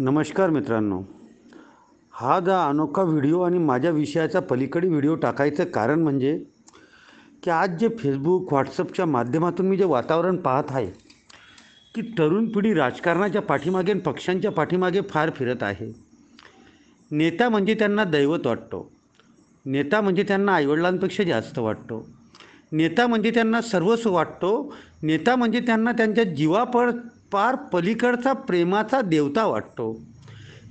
नमस्कार मित्रांनो हा जो अनोखा व्हिडिओ आणि माझ्या विषयाचा पलीकडे व्हिडिओ टाकायचं कारण म्हणजे की आज जे फेसबुक व्हॉट्सअपच्या माध्यमातून मी जे वातावरण पाहत आहे की तरुण पिढी राजकारणाच्या पाठीमागे आणि पक्षांच्या पाठीमागे फार फिरत आहे नेता म्हणजे त्यांना दैवत वाटतो नेता म्हणजे त्यांना आईवडिलांपेक्षा जास्त वाटतो नेता म्हणजे त्यांना सर्वस्व वाटतो नेता म्हणजे त्यांना त्यांच्या जीवापर पार पलीकडचा प्रेमाचा देवता वाटतो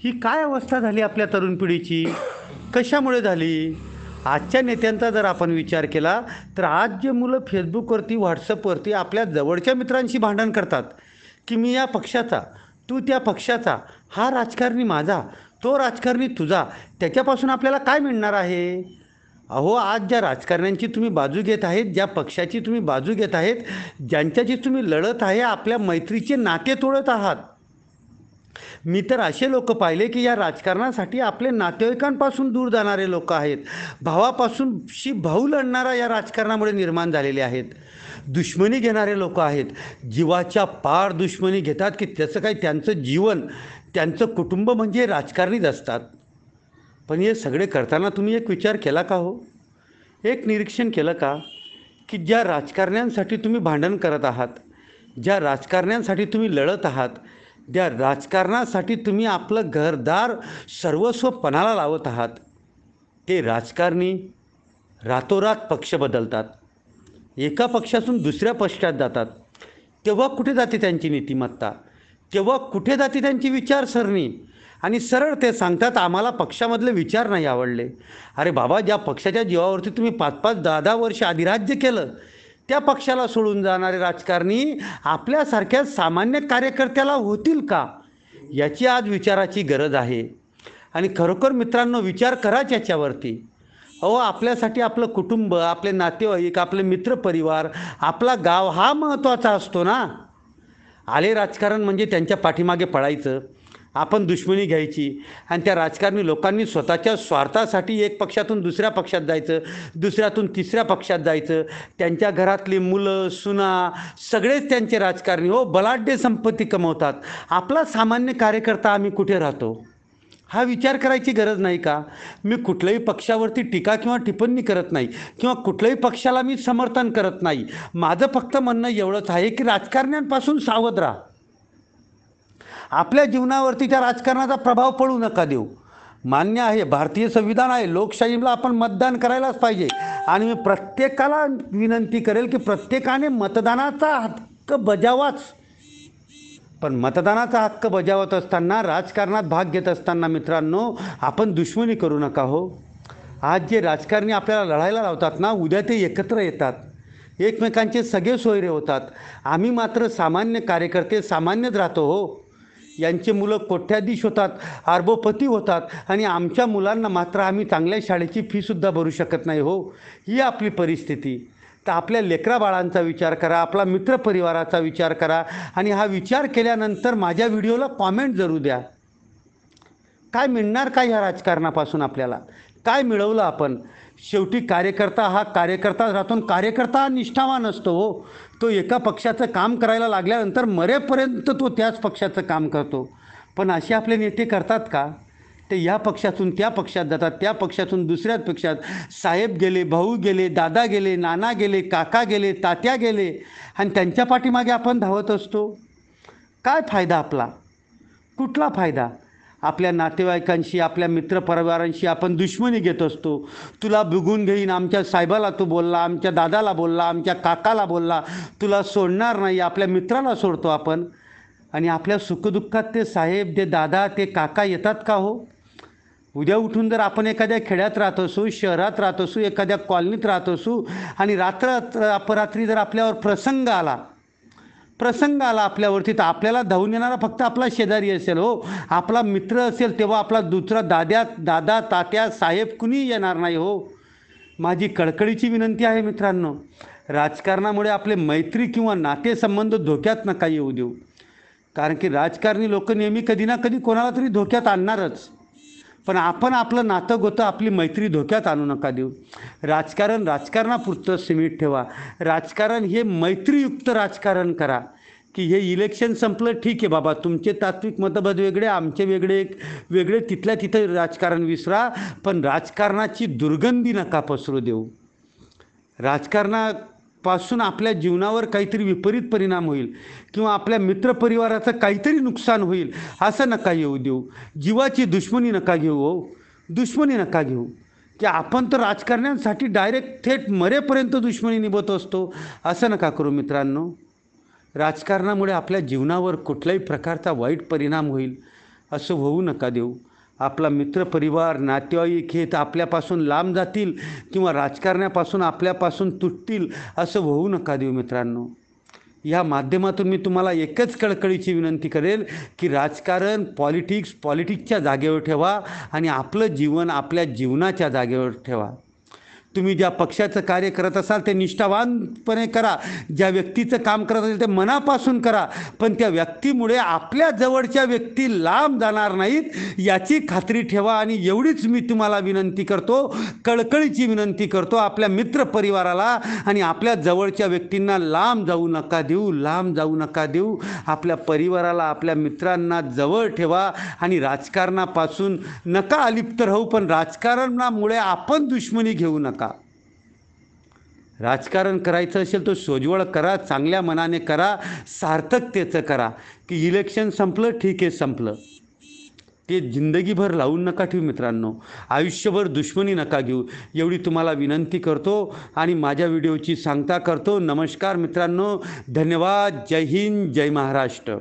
ही काय अवस्था झाली आपल्या तरुण पिढीची कशामुळे झाली आजच्या नेत्यांचा जर आपण विचार केला तर आज जे मुलं फेसबुकवरती व्हॉट्सअपवरती आपल्या जवळच्या मित्रांशी भांडण करतात की मी या पक्षाचा तू त्या पक्षाचा हा राजकारणी माझा तो राजकारणी तुझा त्याच्यापासून आपल्याला काय मिळणार आहे अहो आज ज्या राजकारण्यांची तुम्ही बाजू घेत आहेत ज्या पक्षाची तुम्ही बाजू घेत आहेत ज्यांच्याशी तुम्ही लढत आहे आपल्या मैत्रीचे नाते तोडत आहात मी तर असे लोक पाहिले की या राजकारणासाठी आपले नातेवाईकांपासून दूर जाणारे लोक आहेत भावापासून शी भाऊ लढणारा या राजकारणामुळे निर्माण झालेले आहेत दुश्मनी घेणारे लोक आहेत जीवाच्या पार दुश्मनी घेतात की त्याचं काही त्यांचं जीवन त्यांचं कुटुंब म्हणजे राजकारणीच असतात पण हे सगळे करताना तुम्ही एक विचार केला का हो एक निरीक्षण केलं का की ज्या राजकारण्यांसाठी तुम्ही भांडण करत आहात ज्या राजकारण्यांसाठी तुम्ही लढत आहात ज्या राजकारणासाठी तुम्ही आपलं घरदार सर्वस्व पणाला लावत आहात ते राजकारणी रातोरात पक्ष बदलतात एका पक्षातून दुसऱ्या पक्षात जातात तेव्हा कुठे जाते त्यांची नीतिमत्ता तेव्हा कुठे जाते त्यांची विचारसरणी आणि सरळ ते सांगतात आम्हाला पक्षामधले विचार नाही आवडले अरे बाबा ज्या पक्षाच्या जीवावरती तुम्ही पाच पाच दहा दहा वर्ष अधिराज्य केलं त्या पक्षाला सोडून जाणारे राजकारणी आपल्यासारख्या सामान्य कार्यकर्त्याला होतील का याची आज विचाराची गरज आहे आणि खरोखर मित्रांनो विचार करा याच्यावरती अहो आपल्यासाठी आपलं कुटुंब आपले नातेवाईक आपले मित्रपरिवार आपला गाव हा महत्त्वाचा असतो ना आले राजकारण म्हणजे त्यांच्या पाठीमागे पळायचं आपण दुश्मनी घ्यायची आणि त्या राजकारणी लोकांनी स्वतःच्या स्वार्थासाठी एक पक्षातून दुसऱ्या पक्षात जायचं दुसऱ्यातून तिसऱ्या पक्षात जायचं त्यांच्या घरातली मुलं सुना सगळेच त्यांचे राजकारणी हो बलाढ्य संपत्ती कमवतात आपला सामान्य कार्यकर्ता आम्ही कुठे राहतो हा विचार करायची गरज नाही का मी कुठल्याही पक्षावरती टीका किंवा टिप्पणी करत नाही किंवा कुठल्याही पक्षाला मी समर्थन करत नाही माझं फक्त म्हणणं एवढंच आहे की राजकारण्यांपासून सावध राहा आपल्या जीवनावरती त्या राजकारणाचा प्रभाव पडू नका देऊ मान्य आहे भारतीय संविधान आहे लोकशाहीला आपण मतदान करायलाच पाहिजे आणि मी प्रत्येकाला विनंती करेल की प्रत्येकाने मतदानाचा हक्क बजावाच पण मतदानाचा हक्क बजावत असताना राजकारणात भाग घेत असताना मित्रांनो आपण दुश्मनी करू नका हो आज जे राजकारणी आपल्याला लढायला लावतात ना उद्या ते एकत्र येतात एकमेकांचे सगळे सोयरे होतात आम्ही मात्र सामान्य कार्यकर्ते सामान्यच राहतो हो यांचे मुलं कोठ्याधीश होतात अर्बोपती होतात आणि आमच्या मुलांना मात्र आम्ही चांगल्या शाळेची फीसुद्धा भरू शकत नाही हो ही आपली परिस्थिती तर आपल्या लेकरा बाळांचा विचार करा आपला मित्रपरिवाराचा विचार करा आणि हा विचार केल्यानंतर माझ्या व्हिडिओला कॉमेंट जरूर द्या काय मिळणार काय ह्या राजकारणापासून आपल्याला काय मिळवलं आपण शेवटी कार्यकर्ता हा कार्यकर्ता राहतो कार्यकर्ता हा निष्ठावान असतो हो तो एका पक्षाचं काम करायला लागल्यानंतर मरेपर्यंत तो त्याच पक्षाचं काम करतो पण असे आपले नेते करतात का ते या पक्षातून त्या पक्षात जातात त्या पक्षातून दुसऱ्याच पक्षात साहेब गेले भाऊ गेले दादा गेले नाना गेले काका गेले तात्या गेले आणि त्यांच्या पाठीमागे आपण धावत असतो काय फायदा आपला कुठला फायदा आपल्या नातेवाईकांशी आपल्या मित्रपरिवारांशी आपण दुश्मनी घेत असतो तुला बिघून घेईन आमच्या साहेबाला तू बोलला आमच्या दादाला बोलला आमच्या काकाला बोलला तुला सोडणार नाही आपल्या मित्राला सोडतो आपण आणि आपल्या सुखदुःखात ते साहेब ते दादा ते काका येतात का हो उद्या उठून जर आपण एखाद्या खेड्यात राहत असू शहरात राहत असू एखाद्या कॉलनीत राहत असू आणि रात्र अपरात्री जर आपल्यावर प्रसंग आला प्रसंग आला आपल्यावरती तर आपल्याला धावून येणारा फक्त आपला शेजारी असेल हो आपला मित्र असेल तेव्हा आपला दुसरा दाद्या दादा तात्या साहेब कुणी येणार नाही हो माझी कडकडीची विनंती आहे मित्रांनो राजकारणामुळे आपले मैत्री किंवा नातेसंबंध धोक्यात नका येऊ देऊ कारण की राजकारणी लोक नेहमी कधी ना कधी कोणाला तरी धोक्यात आणणारच पण आपण आपलं नातं गोतं आपली मैत्री धोक्यात आणू नका देऊ राजकारण राजकारणापुरतं सीमित ठेवा राजकारण हे मैत्रीयुक्त राजकारण करा की हे इलेक्शन संपलं ठीक आहे बाबा तुमचे तात्विक मतभेद वेगळे आमचे वेगळे वेगळे तिथल्या तिथं राजकारण विसरा पण राजकारणाची दुर्गंधी नका पसरू देऊ राजकारणा पासून आपल्या जीवनावर काहीतरी विपरीत परिणाम होईल किंवा आपल्या मित्रपरिवाराचं काहीतरी नुकसान होईल असं नका येऊ देऊ जीवाची दुश्मनी नका घेऊ हो दुश्मनी नका घेऊ की आपण तर राजकारण्यांसाठी डायरेक्ट थेट मरेपर्यंत दुश्मनी निभत असतो असं नका करू मित्रांनो राजकारणामुळे आपल्या जीवनावर कुठल्याही प्रकारचा वाईट परिणाम होईल असं होऊ नका देऊ आपला मित्रपरिवार नातेवाईक हे आपल्यापासून लांब जातील किंवा राजकारण्यापासून आपल्यापासून तुटतील असं होऊ नका देऊ मित्रांनो या माध्यमातून मी तुम्हाला एकच कळकळीची विनंती करेल की राजकारण पॉलिटिक्स पॉलिटिक्सच्या जागेवर ठेवा आणि आपलं जीवन आपल्या जीवनाच्या जागेवर ठेवा तुम्ही ज्या पक्षाचं कार्य करत असाल ते निष्ठावानपणे करा ज्या व्यक्तीचं काम करत असेल ते मनापासून करा पण त्या व्यक्तीमुळे आपल्या जवळच्या व्यक्ती लांब जाणार नाहीत याची खात्री ठेवा आणि एवढीच मी तुम्हाला विनंती करतो कळकळीची विनंती करतो आपल्या मित्रपरिवाराला आणि आपल्या जवळच्या व्यक्तींना लांब जाऊ नका देऊ लांब जाऊ नका देऊ आपल्या परिवाराला आपल्या मित्रांना जवळ ठेवा आणि राजकारणापासून नका अलिप्त राहू पण राजकारणामुळे आपण दुश्मनी घेऊ नका राजकारण करायचं असेल तर सोजवळ करा चांगल्या मनाने करा सार्थकतेचं करा की इलेक्शन संपलं ठीक आहे संपलं ते जिंदगीभर लावून नका ठेवू मित्रांनो आयुष्यभर दुश्मनी नका घेऊ एवढी तुम्हाला विनंती करतो आणि माझ्या व्हिडिओची सांगता करतो नमस्कार मित्रांनो धन्यवाद जय हिंद जय महाराष्ट्र